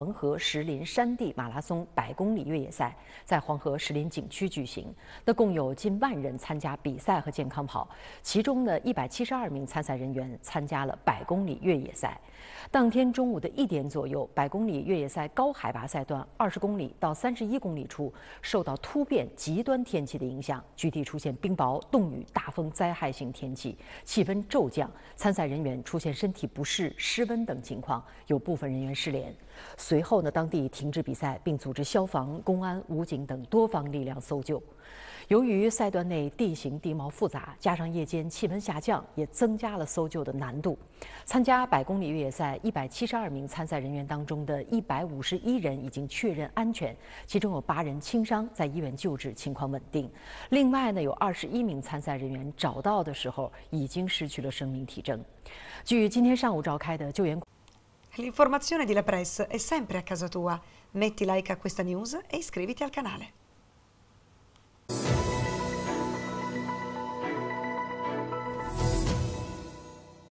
黄河石林山地马拉松百公里越野赛在黄河石林景区举行，那共有近万人参加比赛和健康跑，其中呢，一百七十二名参赛人员参加了百公里越野赛。当天中午的一点左右，百公里越野赛高海拔赛段二十公里到三十一公里处，受到突变极端天气的影响，局地出现冰雹、冻雨、大风灾害性天气，气温骤降，参赛人员出现身体不适、失温等情况，有部分人员失联。随后呢，当地停止比赛，并组织消防、公安、武警等多方力量搜救。由于赛段内地形地貌复杂，加上夜间气温下降，也增加了搜救的难度。参加百公里越野赛一百七十二名参赛人员当中的一百五十一人已经确认安全，其中有八人轻伤，在医院救治，情况稳定。另外呢，有二十一名参赛人员找到的时候已经失去了生命体征。据今天上午召开的救援。L'informazione di La Press è sempre a casa tua. Metti like a questa news e iscriviti al canale.